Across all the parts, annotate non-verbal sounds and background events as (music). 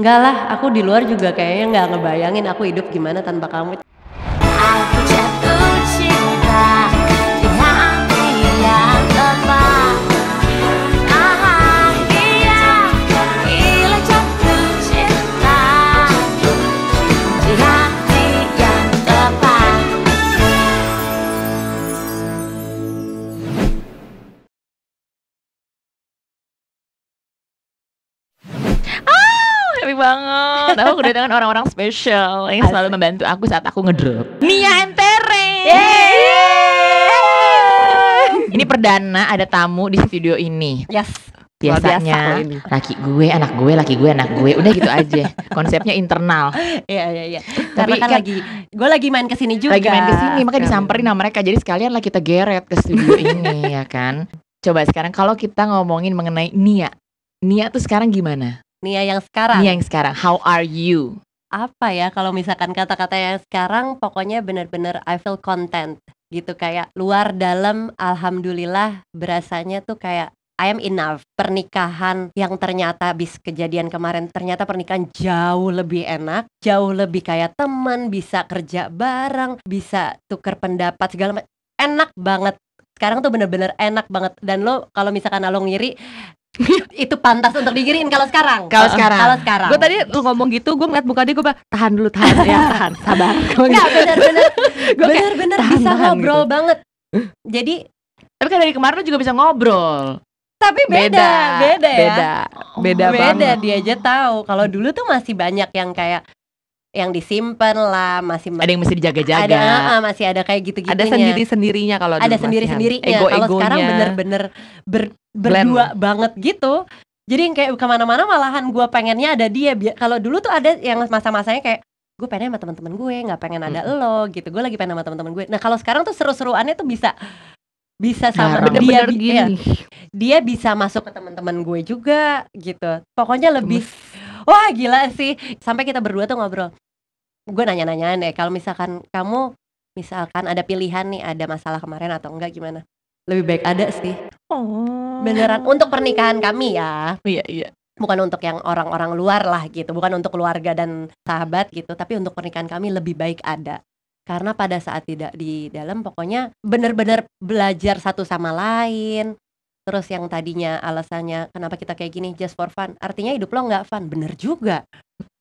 Enggak lah, aku di luar juga kayaknya nggak ngebayangin aku hidup gimana tanpa kamu. tahu kedatangan orang-orang spesial yang selalu membantu aku saat aku ngedrop. Nia Entere. Ini perdana ada tamu di video ini. Yes biasanya biasa laki gue anak gue laki gue anak gue udah gitu aja konsepnya internal iya iya iya tapi Karena kan, kan lagi gue lagi main kesini juga lagi main kesini makanya disamperin sama mereka jadi sekalian lah kita geret ke studio (laughs) ini ya kan coba sekarang kalau kita ngomongin mengenai Nia Nia tuh sekarang gimana Nia yang sekarang. Nia yang sekarang. How are you? Apa ya kalau misalkan kata-kata yang sekarang pokoknya bener-bener I feel content gitu kayak luar dalam alhamdulillah berasanya tuh kayak I am enough. Pernikahan yang ternyata habis kejadian kemarin ternyata pernikahan jauh lebih enak, jauh lebih kayak teman, bisa kerja bareng, bisa tuker pendapat segala macam. Enak banget sekarang tuh bener-bener enak banget dan lo kalau misalkan lo ngiri (laughs) itu pantas untuk digiriin kalau sekarang. Kalau sekarang. Kalau sekarang. Gue tadi lu ngomong gitu, gue ngeliat muka dia, gue bilang tahan dulu, tahan (laughs) ya, tahan, sabar. nggak (laughs) bener-bener, bener-bener bisa tahan, gitu. ngobrol gitu. banget. Jadi, tapi kan dari kemarin lu juga bisa ngobrol. Tapi beda, beda, beda ya. Beda, beda, oh, beda beda dia aja tahu. Kalau dulu tuh masih banyak yang kayak yang disimpan lah masih ada yang masih dijaga-jaga ada uh, masih ada kayak gitu-gitu ada sendiri sendirinya kalau ada sendiri sendirinya kalau sekarang bener-bener ber, berdua Blend. banget gitu jadi yang kayak kemana-mana malahan gue pengennya ada dia kalau dulu tuh ada yang masa-masanya kayak gue pengen sama teman-teman gue nggak pengen ada hmm. lo gitu gue lagi pengen sama teman-teman gue nah kalau sekarang tuh seru-seruannya tuh bisa bisa nah, sama nah, bener -bener dia, dia iya. dia bisa masuk ke teman-teman gue juga gitu pokoknya lebih wah gila sih sampai kita berdua tuh ngobrol gue nanya-nanyaan nih kalau misalkan kamu misalkan ada pilihan nih ada masalah kemarin atau enggak gimana lebih baik ada sih oh beneran untuk pernikahan kami ya iya iya bukan untuk yang orang-orang luar lah gitu bukan untuk keluarga dan sahabat gitu tapi untuk pernikahan kami lebih baik ada karena pada saat tidak di dalam pokoknya benar-benar belajar satu sama lain terus yang tadinya alasannya kenapa kita kayak gini just for fun artinya hidup lo nggak fun bener juga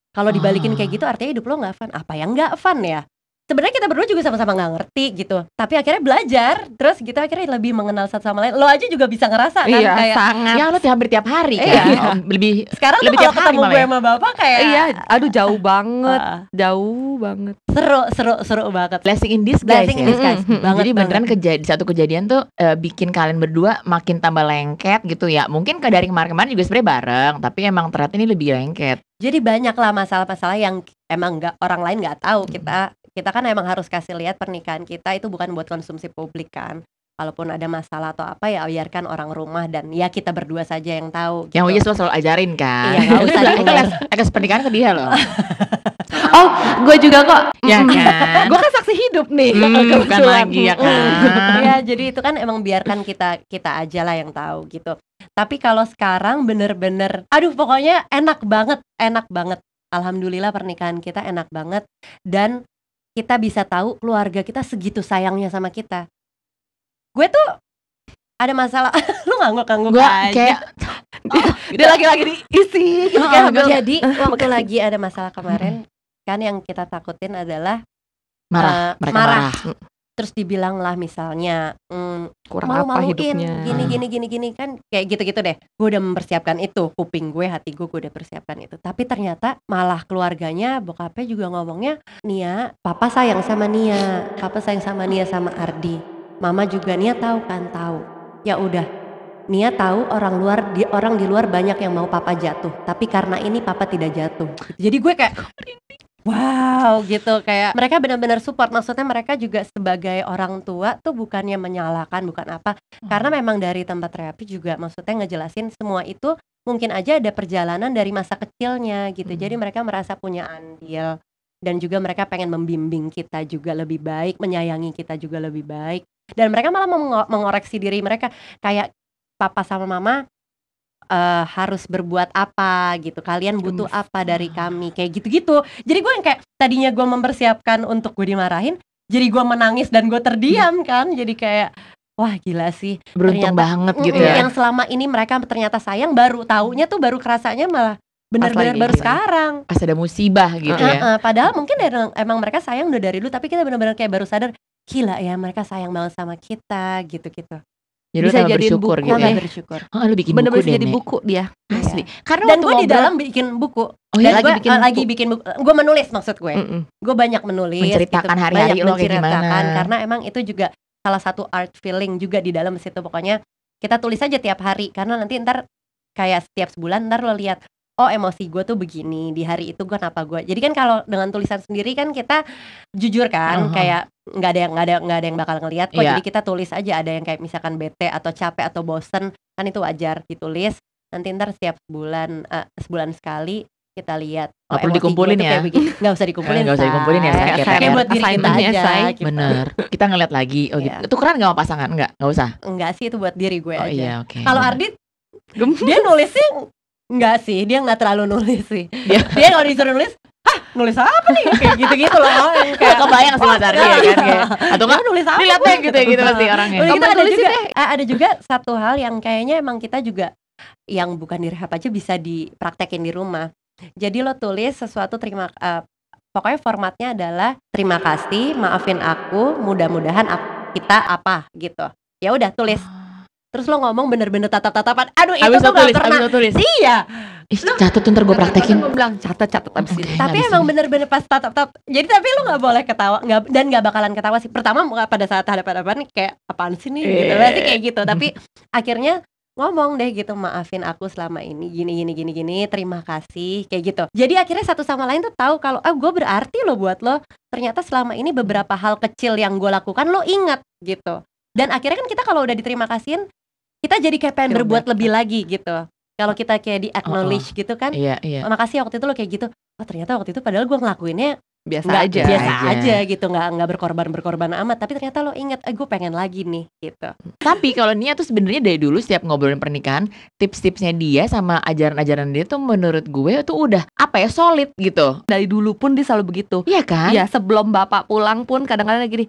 kalau dibalikin kayak ah. gitu artinya hidup lo nggak fun apa yang nggak fun ya sebenarnya kita berdua juga sama-sama nggak ngerti gitu tapi akhirnya belajar terus kita gitu akhirnya lebih mengenal satu sama lain lo aja juga bisa ngerasa kan iya, kayak sangat ya lo hampir tiap hari iya. kan iya. lebih sekarang lebih tuh kalau ketemu gue ya? sama bapak kayak iya aduh jauh (laughs) banget ah. jauh banget seru seru seru banget blessing in disguise blessing ya? in disguise mm-hmm. banget, jadi beneran banget. Kejadi, satu kejadian tuh uh, bikin kalian berdua makin tambah lengket gitu ya mungkin ke dari kemarin-kemarin juga sebenarnya bareng tapi emang ternyata ini lebih lengket jadi banyak lah masalah-masalah yang emang nggak orang lain nggak tahu kita kita kan emang harus kasih lihat pernikahan kita itu bukan buat konsumsi publik kan walaupun ada masalah atau apa ya biarkan orang rumah dan ya kita berdua saja yang tahu gitu. yang Uji selalu ajarin kan iya enggak usah agak pernikahan ke dia loh (laughs) oh gue juga kok ya kan gue kan saksi hidup nih hmm, bukan lagi ya kan ya jadi itu kan emang biarkan kita kita aja lah yang tahu gitu tapi kalau sekarang bener-bener aduh pokoknya enak banget enak banget Alhamdulillah pernikahan kita enak banget dan kita bisa tahu keluarga kita segitu sayangnya sama kita gue tuh ada masalah (laughs) lu nggak ngangguk gue kayak (laughs) oh, dia gitu. lagi-lagi diisi gitu oh, kayak oh, jadi (laughs) waktu lagi ada masalah kemarin kan yang kita takutin adalah marah uh, marah, marah terus dibilang lah misalnya mm, kurang malu apa hidupnya gini hmm. gini gini gini kan kayak gitu gitu deh gue udah mempersiapkan itu kuping gue hati gue gue udah persiapkan itu tapi ternyata malah keluarganya bokapnya juga ngomongnya Nia papa sayang sama Nia papa sayang sama Nia sama Ardi mama juga Nia tahu kan tahu ya udah Nia tahu orang luar di orang di luar banyak yang mau papa jatuh, tapi karena ini papa tidak jatuh. Jadi gue kayak Wow, gitu kayak mereka benar-benar support. Maksudnya mereka juga sebagai orang tua tuh bukannya menyalahkan, bukan apa. Hmm. Karena memang dari tempat terapi juga maksudnya ngejelasin semua itu mungkin aja ada perjalanan dari masa kecilnya gitu. Jadi hmm. mereka merasa punya andil dan juga mereka pengen membimbing kita juga lebih baik, menyayangi kita juga lebih baik. Dan mereka malah mengoreksi diri mereka kayak papa sama mama uh, harus berbuat apa gitu kalian iya, butuh apa dari kami kayak gitu-gitu jadi gue yang kayak tadinya gue mempersiapkan untuk gue dimarahin jadi gue menangis dan gue terdiam hmm. kan jadi kayak wah gila sih beruntung ternyata, banget gitu ya yang selama ini mereka ternyata sayang baru taunya tuh baru kerasanya malah benar-benar baru gitu ya. sekarang pas ada musibah gitu uh, ya padahal mungkin emang, emang mereka sayang udah dari lu tapi kita benar-benar kayak baru sadar gila ya mereka sayang banget sama kita gitu-gitu jadi bisa jadi bersyukur buku, gitu ya. bersyukur. Oh, lu bikin Bener -bener buku jadi buku dia. Iya. Asli. Iya. Karena dan gue di dalam bikin buku. Oh iya, lagi, gua, bikin eh, buku. lagi bikin buku. Gue menulis maksud gue. Mm -mm. Gue banyak menulis. Menceritakan gitu. hari-hari gitu, hari lo gimana. Karena emang itu juga salah satu art feeling juga di dalam situ. Pokoknya kita tulis aja tiap hari. Karena nanti ntar kayak setiap sebulan ntar lo lihat oh emosi gue tuh begini di hari itu gue kenapa gue jadi kan kalau dengan tulisan sendiri kan kita jujur kan uh-huh. kayak nggak ada yang nggak ada nggak ada yang bakal ngelihat kok yeah. jadi kita tulis aja ada yang kayak misalkan bete atau capek atau bosen kan itu wajar ditulis nanti ntar setiap bulan uh, eh, sebulan sekali kita lihat oh, nggak oh, perlu dikumpulin ya nggak usah dikumpulin nggak usah dikumpulin ya saya ya. buat diri kita ya, aja gitu. bener kita ngeliat lagi oh, gitu. yeah. tukeran nggak sama pasangan nggak nggak usah nggak sih itu buat diri gue oh, aja iya, okay. kalau Ardit dia nulisnya Enggak sih, dia nggak terlalu nulis sih. Dia, dia kalau disuruh nulis, ah nulis apa nih? Kayak gitu-gitu loh. (laughs) Kayak kebayang sih Mas ya kan kayak. Atau kan nulis apa? Lihat deh gitu ya, gitu pasti orangnya. Kita ada juga eh, ada juga satu hal yang kayaknya emang kita juga yang bukan di rehab aja bisa dipraktekin di rumah. Jadi lo tulis sesuatu terima uh, pokoknya formatnya adalah terima kasih, maafin aku, mudah-mudahan kita apa gitu. Ya udah tulis terus lo ngomong bener-bener tatap-tatapan aduh itu abis tuh tulis, gak pernah tulis. iya Ih, lo, catat ntar gue praktekin gue bilang catat catat abis okay, ini tapi emang bener-bener pas tatap tatap jadi tapi lo gak boleh ketawa gak, dan gak bakalan ketawa sih pertama pada saat hadapan-hadapan kayak apaan sih nih gitu pasti iya. kayak gitu tapi (laughs) akhirnya ngomong deh gitu maafin aku selama ini gini gini gini gini terima kasih kayak gitu jadi akhirnya satu sama lain tuh tahu kalau ah gue berarti lo buat lo ternyata selama ini beberapa hal kecil yang gue lakukan lo ingat gitu dan akhirnya kan kita kalau udah diterima kasihin kita jadi kayak pengen berbuat lebih lagi gitu kalau kita kayak di acknowledge oh, oh. gitu kan iya, iya. makasih ya waktu itu lo kayak gitu oh ternyata waktu itu padahal gue ngelakuinnya biasa gak aja biasa aja, iya. aja gitu nggak nggak berkorban berkorban amat tapi ternyata lo inget eh, gue pengen lagi nih gitu tapi kalau Nia tuh sebenarnya dari dulu setiap ngobrolin pernikahan tips-tipsnya dia sama ajaran-ajaran dia tuh menurut gue tuh udah apa ya solid gitu dari dulu pun dia selalu begitu iya kan ya sebelum bapak pulang pun kadang-kadang gini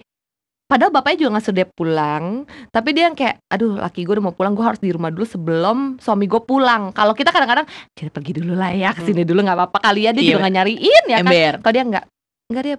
padahal bapaknya juga nggak sedep pulang tapi dia yang kayak aduh laki gue udah mau pulang gue harus di rumah dulu sebelum suami gue pulang kalau kita kadang-kadang kita pergi dulu lah ya kesini hmm. dulu nggak apa-apa kali ya dia iya. juga gak nyariin ya kan. ember. kan kalau dia nggak nggak dia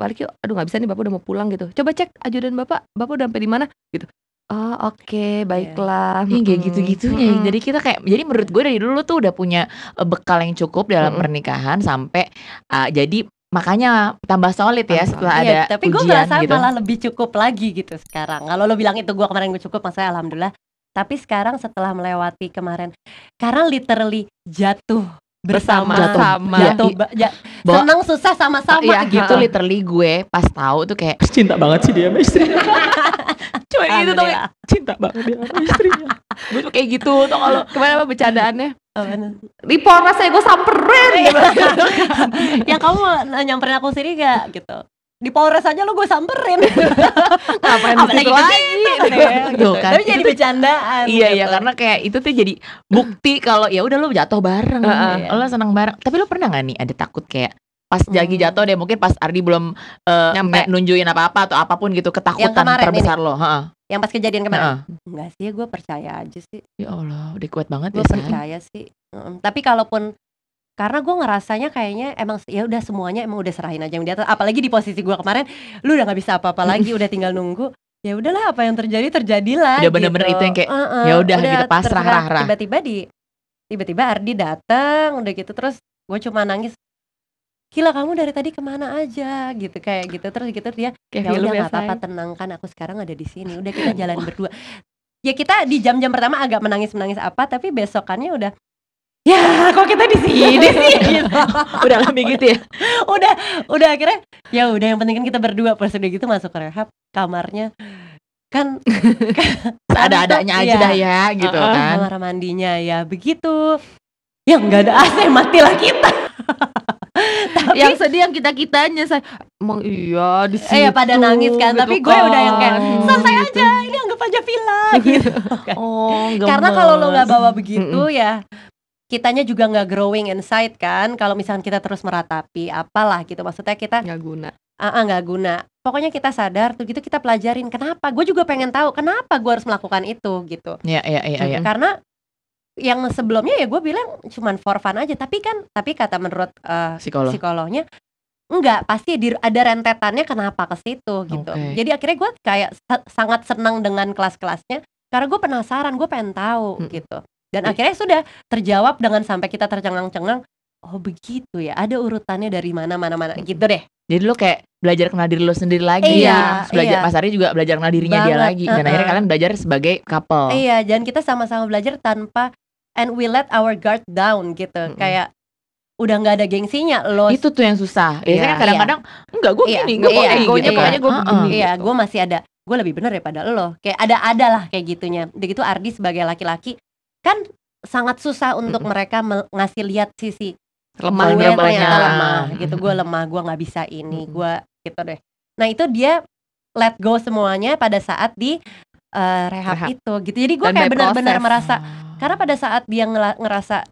balik yuk aduh nggak bisa nih bapak udah mau pulang gitu coba cek ajudan bapak bapak udah sampai di mana gitu Oh oke okay, iya. baiklah. Yeah. kayak gitu-gitunya. Hmm. Jadi kita kayak jadi menurut gue dari dulu tuh udah punya eh, bekal yang cukup dalam hmm. pernikahan sampai uh, jadi makanya tambah solid ya setelah iya, ada tapi gue merasa gitu. malah lebih cukup lagi gitu sekarang kalau lo bilang itu gue kemarin gue cukup maksudnya alhamdulillah tapi sekarang setelah melewati kemarin karena literally jatuh bersama jatuh, sama. jatuh ya, Bawa, senang susah sama-sama ya, gitu literally gue pas tahu tuh kayak cinta banget sih dia sama istrinya cuma gitu tuh cinta banget dia sama istrinya gue tuh kayak gitu tuh kalau kemana apa bercandaannya Oh, di Polres ya gue samperin iya. (laughs) ya kamu nyamperin aku sini gak gitu di Polres aja lo gue samperin (laughs) Apa di lagi gitu, ya, gitu. Kan. tapi jadi bercandaan iya, iya gitu. iya karena kayak itu tuh jadi bukti kalau ya udah lo jatuh bareng uh, uh, ya. Oh, lo senang bareng tapi lo pernah gak nih ada takut kayak pas hmm. jagi jatuh deh mungkin pas Ardi belum uh, Nyampe. nunjukin apa-apa atau apapun gitu ketakutan terbesar ini. lo ha. Yang pas kejadian kemarin? Nah. Enggak sih, gue percaya aja sih. Ya Allah, udah kuat banget gua ya. Gue percaya sih. Mm, tapi kalaupun karena gue ngerasanya kayaknya emang ya udah semuanya emang udah serahin aja yang di atas. Apalagi di posisi gue kemarin, lu udah nggak bisa apa-apa (laughs) lagi, udah tinggal nunggu. Ya udahlah, apa yang terjadi terjadilah. Udah bener-bener gitu. itu yang kayak uh -uh, ya udah gitu pasrah rah-rah. Tiba-tiba di tiba-tiba Ardi datang udah gitu terus gue cuma nangis gila kamu dari tadi kemana aja gitu kayak gitu terus gitu dia ya udah ya, nggak apa-apa tenangkan aku sekarang ada di sini udah kita (laughs) jalan berdua ya kita di jam-jam pertama agak menangis menangis apa tapi besokannya udah ya kok kita di sini sih (laughs) gitu. udah lebih gitu ya udah udah akhirnya ya udah yang penting kan kita berdua pas udah gitu masuk ke rehab kamarnya kan, kan (laughs) ada adanya iya, aja ya, dah ya gitu uh, kan kamar mandinya ya begitu ya nggak ada AC matilah kita tapi yang sedih yang kita kitanya saya emang iya di eh, iya, situ. ya pada nangis kan, gitu tapi gue kan. udah yang kayak oh, selesai gitu. aja, ini anggap aja villa (laughs) gitu. gitu. oh, Karena kalau lo nggak bawa begitu ya kitanya juga nggak growing inside kan kalau misalkan kita terus meratapi apalah gitu maksudnya kita nggak guna ah nggak guna pokoknya kita sadar tuh gitu kita pelajarin kenapa gue juga pengen tahu kenapa gue harus melakukan itu gitu ya ya ya, ya. karena yang sebelumnya ya gue bilang cuman for fun aja tapi kan tapi kata menurut uh, Psikolog. psikolognya enggak pasti ada rentetannya kenapa ke situ gitu jadi akhirnya gue kayak sangat senang dengan kelas-kelasnya karena gue penasaran gue pengen tahu hmm. gitu dan akhirnya sudah terjawab dengan sampai kita tercengang-cengang oh begitu ya ada urutannya dari mana mana mana hmm. gitu deh jadi lo kayak belajar kenal diri lo sendiri lagi iya, belajar iya. pasarnya juga belajar kenal dirinya Banget. dia lagi dan uh -huh. akhirnya kalian belajar sebagai couple iya dan kita sama-sama belajar tanpa and we let our guard down gitu mm -hmm. kayak udah nggak ada gengsinya lo itu tuh yang susah iya. biasanya yeah. Kan kadang-kadang enggak gue yeah. gini enggak yeah. gue egonya gitu yeah. pokoknya gue uh -uh. iya gitu. gue masih ada gue lebih benar daripada lo kayak ada ada lah kayak gitunya begitu Ardi sebagai laki-laki kan sangat susah untuk mm -hmm. mereka ngasih lihat sisi lemah gue lemah gitu gue lemah gue nggak bisa ini mm -hmm. gue gitu deh nah itu dia let go semuanya pada saat di uh, rehab, rehab itu gitu jadi gue kayak benar-benar merasa hmm. karena pada saat dia ngerasa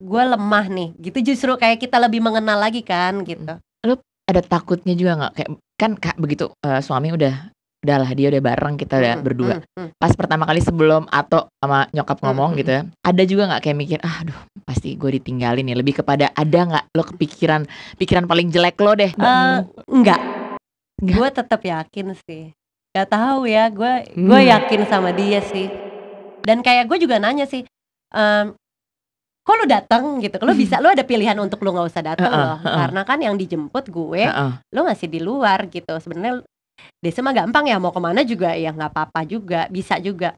gue lemah nih gitu justru kayak kita lebih mengenal lagi kan gitu lu ada takutnya juga nggak kayak kan kak begitu uh, suami udah udahlah dia udah bareng kita udah hmm, berdua hmm, hmm. pas pertama kali sebelum atau sama nyokap hmm, ngomong gitu hmm, gitu ya ada juga nggak kayak mikir ah aduh pasti gue ditinggalin nih lebih kepada ada nggak lo kepikiran pikiran paling jelek lo deh uh, eh, enggak, enggak. gue tetap yakin sih Gak tahu ya, gue gue hmm. yakin sama dia sih. Dan kayak gue juga nanya sih, um, kok lu datang gitu? Lu bisa, lu ada pilihan untuk lu nggak usah datang uh -uh, loh, uh -uh. karena kan yang dijemput gue, uh -uh. lu masih di luar gitu. Sebenarnya Desa mah gampang ya, mau kemana juga ya nggak apa-apa juga, bisa juga.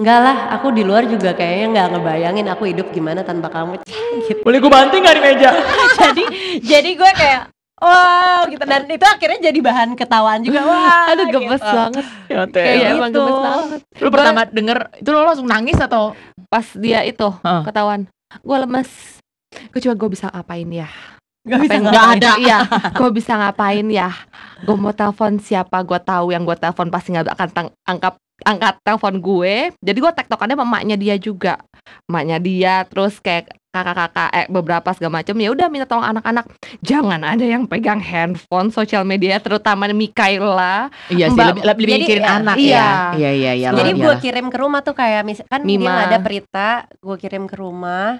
Enggak lah, aku di luar juga kayaknya nggak ngebayangin aku hidup gimana tanpa kamu (laughs) gitu. Boleh gue banting gak di meja? (laughs) jadi jadi gue kayak wow gitu dan itu akhirnya jadi bahan ketawaan juga (laughs) wah aduh gemes gitu. banget Ya, kayak ya, gitu. gemes banget lu gua, pertama denger itu lo langsung nangis atau pas dia itu uh. ketahuan gue lemes gue cuma gue bisa ngapain ya Gak bisa ada Iya Gue bisa ngapain ya Gue mau telepon siapa Gue tahu yang gue telepon pasti nggak akan tang- angkat angkat telepon gue Jadi gue tektokannya sama emaknya dia juga Emaknya dia Terus kayak kakak-kakak eh beberapa segala macam ya udah minta tolong anak-anak jangan ada yang pegang handphone sosial media terutama Mikaela iya sih Mbak, lebih, lebih mikirin jadi, eh, anak iya. ya iya iya iya jadi gue kirim ke rumah tuh kayak misalkan Mima. dia ada berita gue kirim ke rumah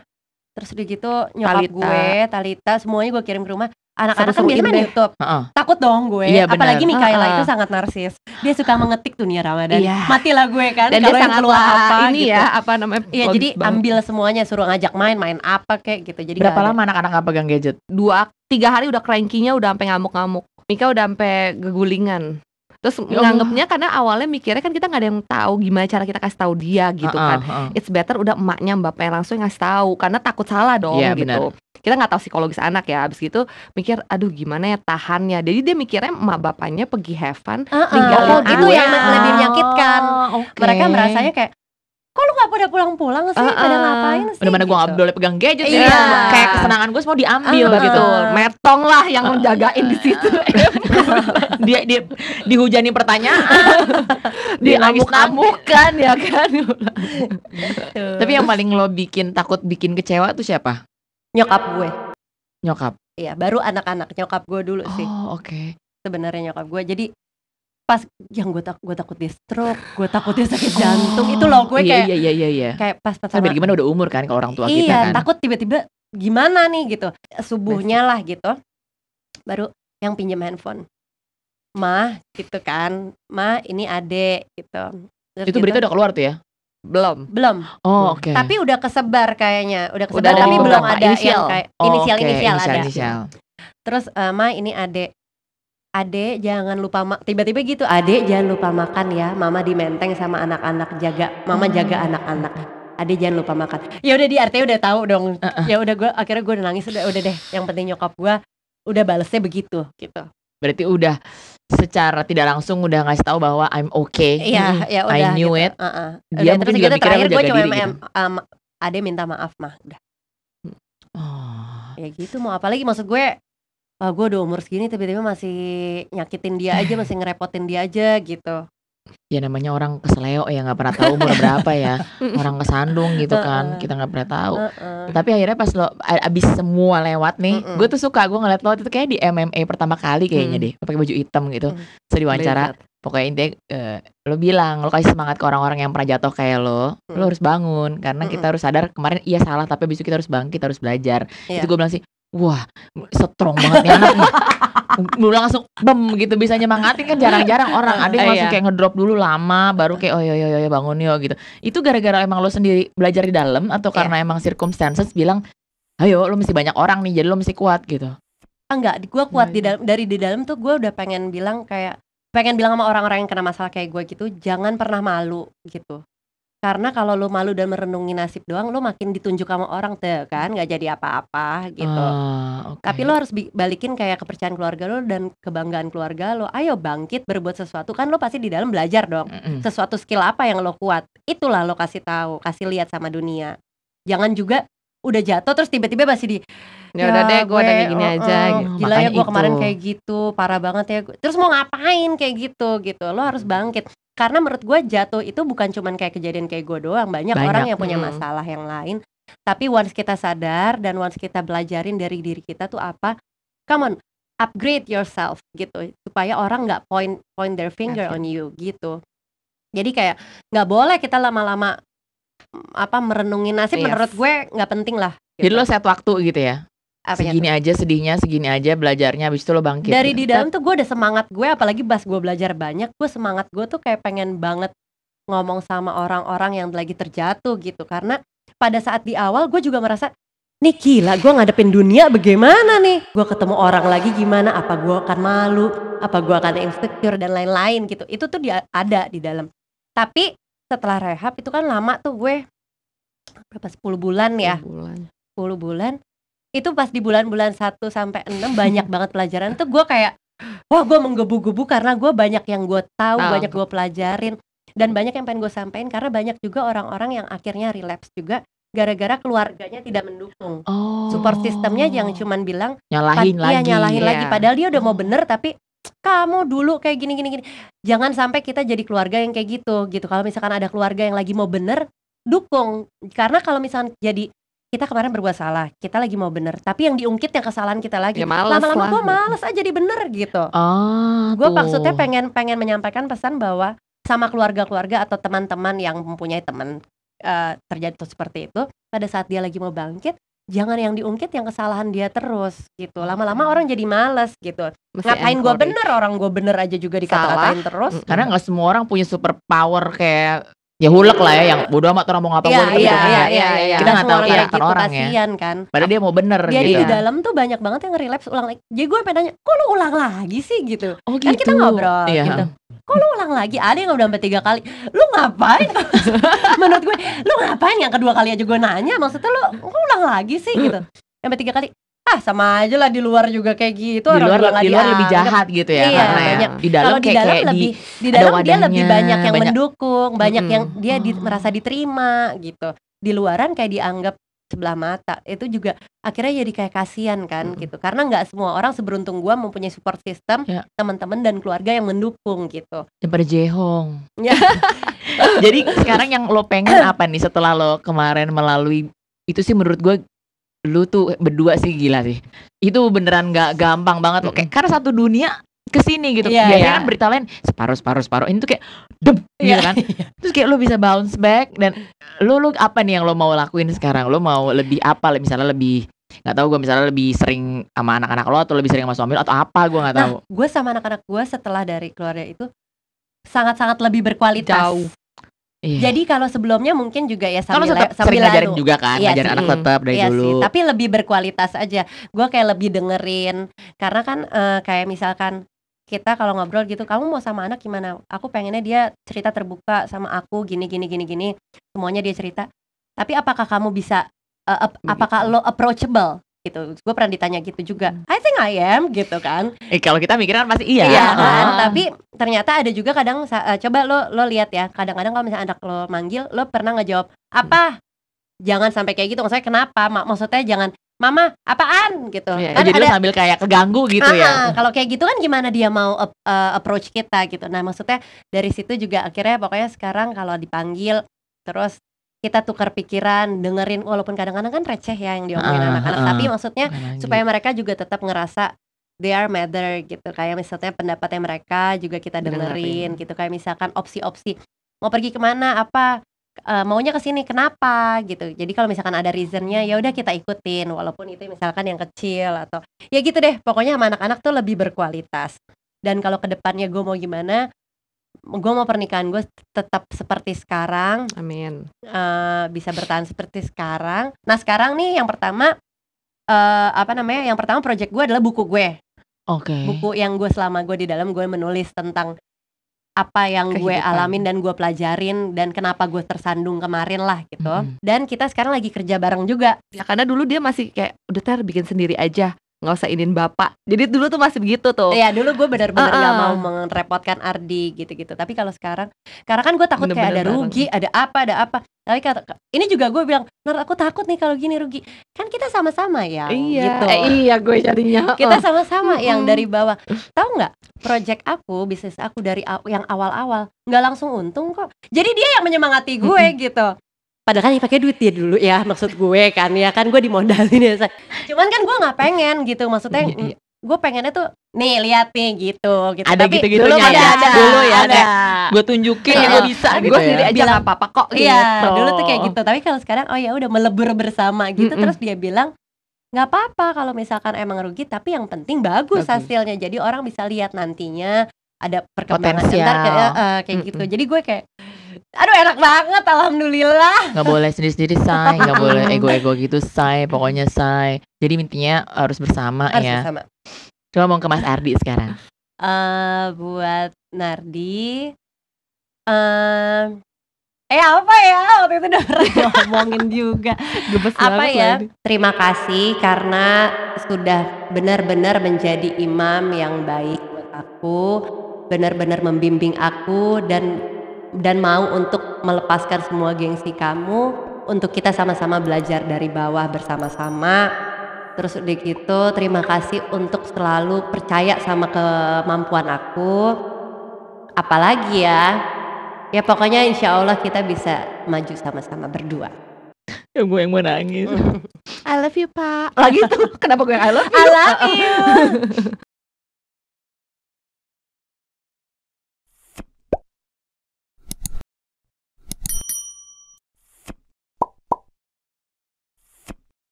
terus udah gitu nyokap Talita. gue Talita semuanya gue kirim ke rumah anak-anak kan biasanya main YouTube. Uh-uh. Takut dong gue. Iya, Apalagi Mikaela uh-uh. itu sangat narsis. Dia suka mengetik dunia Ramadan. Iya. Matilah gue kan. Dan dia sangat keluar apa ini gitu. ya, apa namanya? Iya, jadi banget. ambil semuanya suruh ngajak main, main apa kayak gitu. Jadi berapa lama anak-anak nggak pegang gadget? Dua tiga hari udah cranky-nya udah sampai ngamuk-ngamuk. Mika udah sampai gegulingan terus ya karena awalnya mikirnya kan kita nggak ada yang tahu gimana cara kita kasih tahu dia gitu uh, uh, kan it's better udah emaknya bapaknya langsung ngasih tahu karena takut salah dong yeah, gitu bener. kita nggak tahu psikologis anak ya abis gitu mikir aduh gimana ya tahannya jadi dia mikirnya emak bapaknya pergi heaven uh, uh, tinggal oh, gitu ya lebih menyakitkan oh, okay. mereka merasanya kayak kok lu gak pada pulang-pulang sih uh, uh, pada ngapain sih? Bener-bener gitu. gue gak boleh pegang gadget iya. ya, kayak kesenangan sekaligus mau diambil uh, gitu. Uh, ah. Metong lah yang ah, menjagain di situ. (laughs) dia di dihujani pertanyaan. (laughs) di ngamuk kan ya kan. Gitu. Tapi yang paling lo bikin takut bikin kecewa tuh siapa? Nyokap gue. Nyokap. Iya, baru anak-anak nyokap gue dulu sih. Oh, oke. Okay. Sebenarnya nyokap gue. Jadi pas yang gue tak gue takut dia stroke, gue takut dia sakit oh, jantung. Oh, itu loh gue iya, kayak iya, iya, iya, iya. kayak pas pertama. Tapi gimana udah umur kan kalau orang tua iya, kita kan. takut tiba-tiba gimana nih gitu. Subuhnya lah gitu. Baru yang pinjam handphone. Mah gitu kan. Mah ini adek gitu. Terus itu gitu. berita udah keluar tuh ya? belum belum oh oke okay. tapi udah kesebar kayaknya udah kesebar udah tapi belum ada inisial. yang kayak oh, inisial okay. inisial, inisial ada inisial. terus uh, eh, ma ini adek Ade jangan lupa tiba-tiba gitu, Ade jangan lupa makan ya. Mama di Menteng sama anak-anak jaga. Mama jaga hmm. anak-anak." Ade jangan lupa makan. Ya udah di RT udah tahu dong. Uh -uh. Ya udah gua akhirnya gue nangis udah udah deh. Yang penting nyokap gue udah balesnya begitu gitu. Berarti udah secara tidak langsung udah ngasih tahu bahwa I'm okay. Iya, hmm, ya udah. I knew gitu. it. Uh -uh. Dia udah, mungkin juga mikirnya gue cuma gitu. um, Ade minta maaf mah udah. Oh. Ya gitu mau apalagi maksud gue uh, eh, gue udah umur segini tapi tiba masih nyakitin dia aja masih ngerepotin dia aja gitu ya namanya orang keseleo ya nggak pernah tahu umur berapa ya (laughs) orang kesandung gitu kan kita nggak pernah tahu tapi akhirnya pas lo abis semua lewat nih gue tuh suka gue ngeliat lo itu kayak di MMA pertama kali kayaknya hmm. deh pakai baju hitam gitu hmm. terus diwawancara pokoknya intinya uh, eh, lo bilang lo kasih semangat ke orang-orang yang pernah jatuh kayak lo lo hmm. harus bangun karena kita harus sadar kemarin iya salah tapi abis itu kita harus bangkit harus belajar itu iya. gue bilang sih wah strong banget ya Belum (laughs) langsung bem gitu bisa nyemangatin kan jarang-jarang orang ada yang iya. langsung kayak ngedrop dulu lama baru kayak oh yo iya, yo iya, bangun yo gitu itu gara-gara emang lo sendiri belajar di dalam atau karena yeah. emang circumstances bilang ayo lo mesti banyak orang nih jadi lo mesti kuat gitu ah, enggak gue kuat nah, di dalam dari di dalam tuh gue udah pengen bilang kayak pengen bilang sama orang-orang yang kena masalah kayak gue gitu jangan pernah malu gitu karena kalau lu malu dan merenungi nasib doang, lu makin ditunjuk sama orang tuh kan, nggak jadi apa-apa gitu. Uh, ah, okay. Tapi lu harus balikin kayak kepercayaan keluarga lu dan kebanggaan keluarga lu. Ayo bangkit berbuat sesuatu kan lu pasti di dalam belajar dong. Mm -hmm. Sesuatu skill apa yang lo kuat, itulah lo kasih tahu, kasih lihat sama dunia. Jangan juga udah jatuh terus tiba-tiba masih di ya, ya udah deh gue udah kayak gini uh, aja uh, gitu. gila ya gue kemarin kayak gitu parah banget ya terus mau ngapain kayak gitu gitu lo harus bangkit karena menurut gue jatuh itu bukan cuman kayak kejadian kayak gue doang banyak, banyak. orang yang punya hmm. masalah yang lain tapi once kita sadar dan once kita belajarin dari diri kita tuh apa come on upgrade yourself gitu supaya orang nggak point point their finger okay. on you gitu jadi kayak nggak boleh kita lama-lama apa merenungin nasib yes. Iya. menurut gue nggak penting lah gitu. jadi lo gitu. set waktu gitu ya apa ya, segini tuh? aja sedihnya segini aja belajarnya habis itu lo bangkit dari di nah, dalam tuh gue ada semangat gue apalagi pas gue belajar banyak gue semangat gue tuh kayak pengen banget ngomong sama orang-orang yang lagi terjatuh gitu karena pada saat di awal gue juga merasa nih gila gue ngadepin dunia bagaimana nih gue ketemu orang lagi gimana apa gue akan malu apa gue akan insecure dan lain-lain gitu itu tuh dia ada di dalam tapi setelah rehab itu kan lama tuh gue berapa 10 bulan ya 10 bulan 10 bulan itu pas di bulan-bulan 1 sampai 6 banyak (laughs) banget pelajaran tuh gue kayak wah gue menggebu-gebu karena gue banyak yang gue tahu, oh. banyak gue pelajarin dan banyak yang pengen gue sampaikan karena banyak juga orang-orang yang akhirnya relapse juga gara-gara keluarganya tidak mendukung. Oh. Support sistemnya yang cuman bilang nyalahin iya, lagi. Ya, nyalahin yeah. lagi iya. padahal dia udah mau bener tapi kamu dulu kayak gini gini gini. Jangan sampai kita jadi keluarga yang kayak gitu gitu. Kalau misalkan ada keluarga yang lagi mau bener, dukung. Karena kalau misalkan jadi kita kemarin berbuat salah, kita lagi mau bener, tapi yang diungkit yang kesalahan kita lagi. Ya, Lama-lama gue males aja jadi bener gitu. Oh, ah, gue maksudnya pengen pengen menyampaikan pesan bahwa sama keluarga-keluarga atau teman-teman yang mempunyai teman uh, terjadi seperti itu, pada saat dia lagi mau bangkit, jangan yang diungkit yang kesalahan dia terus gitu. Lama-lama hmm. orang jadi males gitu. Mesti Ngapain gue bener, orang gue bener aja juga dikata-katain terus. Hmm, karena hmm. nggak semua orang punya super power kayak ya hulek lah ya yang bodo amat orang mau ngapa yeah, gue gitu yeah, kan. yeah, yeah, yeah. kita iya. nggak tahu karakter orang, gitu, ya kan padahal dia mau bener dia gitu. di kan. dalam tuh banyak banget yang relapse ulang lagi jadi gue pengen nanya kok lu ulang lagi sih gitu oh, gitu. kan kita gitu. ngobrol yeah. gitu kok lu ulang lagi ada yang udah sampai tiga kali lu ngapain (laughs) menurut gue lu ngapain yang kedua kali aja gue nanya maksudnya lu kok ulang lagi sih gitu mm. sampai tiga kali ah sama aja lah di luar juga kayak gitu di luar, orang di luar lebih jahat gitu ya iya, karena ya banyak. di dalam kalau di dalam kayak lebih di, di dalam dia lebih banyak yang banyak, mendukung banyak hmm, yang dia di, merasa diterima gitu di luaran kayak dianggap sebelah mata itu juga akhirnya jadi kayak kasihan kan hmm. gitu karena nggak semua orang seberuntung gua mempunyai support system ya. teman-teman dan keluarga yang mendukung gitu daripada jehong ya. (laughs) jadi sekarang yang lo pengen apa nih setelah lo kemarin melalui itu sih menurut gue lu tuh berdua sih gila sih itu beneran nggak gampang banget loh kayak karena satu dunia kesini gitu yeah, biasanya yeah. kan berita lain separuh separuh separuh ini tuh kayak dem yeah, gitu iya, kan yeah. terus kayak lu bisa bounce back dan lu lu apa nih yang lo mau lakuin sekarang lu mau lebih apa misalnya lebih nggak tahu gue misalnya lebih sering sama anak-anak lo atau lebih sering sama suami lo atau apa gue nggak nah, tahu nah, gue sama anak-anak gue setelah dari keluarga itu sangat-sangat lebih berkualitas jauh Iya. Jadi kalau sebelumnya mungkin juga ya kan sambil Kamu tetap sambil ngajarin lalu. juga kan, iya anak tetap dari iya dulu. Sih. Tapi lebih berkualitas aja. Gue kayak lebih dengerin karena kan uh, kayak misalkan kita kalau ngobrol gitu, kamu mau sama anak gimana? Aku pengennya dia cerita terbuka sama aku gini gini gini gini. Semuanya dia cerita. Tapi apakah kamu bisa uh, ap apakah lo approachable? gitu. Gue pernah ditanya gitu juga. Hmm. I think I am gitu kan. Eh kalau kita mikir kan pasti iya. Iya ah. kan. Tapi ternyata ada juga kadang uh, coba lo lo lihat ya. Kadang-kadang kalau misalnya anak lo manggil, lo pernah ngejawab apa? Hmm. Jangan sampai kayak gitu. Maksudnya kenapa? Mak Maksudnya jangan Mama, apaan gitu? Ya, kan jadi ada, lo sambil kayak keganggu gitu ya. ah, ya. Kalau kayak gitu kan gimana dia mau uh, approach kita gitu. Nah, maksudnya dari situ juga akhirnya pokoknya sekarang kalau dipanggil terus kita tukar pikiran, dengerin walaupun kadang-kadang kan receh ya yang diomongin anak-anak, uh, tapi maksudnya supaya mereka juga tetap ngerasa they are matter gitu. Kayak misalnya pendapatnya mereka juga kita dengerin dengerin. gitu. Kayak misalkan opsi-opsi mau pergi kemana, apa uh, maunya ke sini, kenapa gitu. Jadi kalau misalkan ada reasonnya ya udah kita ikutin walaupun itu misalkan yang kecil atau ya gitu deh. Pokoknya sama anak-anak tuh lebih berkualitas. Dan kalau kedepannya gue mau gimana, gue mau pernikahan gue tetap seperti sekarang. Amin. Uh, bisa bertahan seperti sekarang. Nah sekarang nih yang pertama uh, apa namanya? Yang pertama project gue adalah buku gue. Oke. Okay. Buku yang gue selama gue di dalam gue menulis tentang apa yang Kehidupan. gue alamin dan gue pelajarin dan kenapa gue tersandung kemarin lah gitu. Mm. Dan kita sekarang lagi kerja bareng juga. Ya karena dulu dia masih kayak udah ter bikin sendiri aja nggak usah inin bapak jadi dulu tuh masih begitu tuh iya dulu gue benar nggak uh -uh. mau merepotkan Ardi gitu-gitu tapi kalau sekarang karena kan gue takut bener -bener kayak ada rugi banget. ada apa ada apa tapi kata ini juga gue bilang Nur aku takut nih kalau gini rugi kan kita sama-sama ya iya gitu. eh, iya gue jadinya kita oh. sama-sama uh. yang dari bawah tahu nggak project aku bisnis aku dari yang awal-awal nggak langsung untung kok jadi dia yang menyemangati gue gitu Padahal kan yang pakai duit dia dulu ya maksud gue kan ya kan gue dimodalin ya. Cuman kan gue nggak pengen gitu maksudnya iya, iya. gue pengennya tuh nih lihat nih gitu gitu. Ada gitu gitu ya. Ada, ada, dulu ya ada. Gue tunjukin iya. ya gue bisa Gue gitu ya. sendiri aja nggak apa-apa kok. Iya gitu. dulu tuh kayak gitu tapi kalau sekarang oh ya udah melebur bersama gitu mm -mm. terus dia bilang nggak apa-apa kalau misalkan emang rugi tapi yang penting bagus, bagus. hasilnya jadi orang bisa lihat nantinya ada perkembangan Potensial. ntar kayak, uh, kayak mm -mm. gitu jadi gue kayak Aduh enak banget alhamdulillah. Gak boleh sendiri-sendiri say, gak boleh ego-ego gitu say, pokoknya say. Jadi intinya harus bersama harus ya. Bersama. Coba mau ke Mas Ardi sekarang. Uh, buat Nardi uh, eh apa ya waktu itu udah pernah (laughs) ngomongin juga Gebes apa ya lagi. terima kasih karena sudah benar-benar menjadi imam yang baik buat aku benar-benar membimbing aku dan dan mau untuk melepaskan semua gengsi kamu untuk kita sama-sama belajar dari bawah bersama-sama terus udah gitu terima kasih untuk selalu percaya sama kemampuan aku apalagi ya ya pokoknya insya Allah kita bisa maju sama-sama berdua ya gue yang mau nangis (laughs) I love you pak lagi tuh kenapa gue yang I love you I love you (laughs)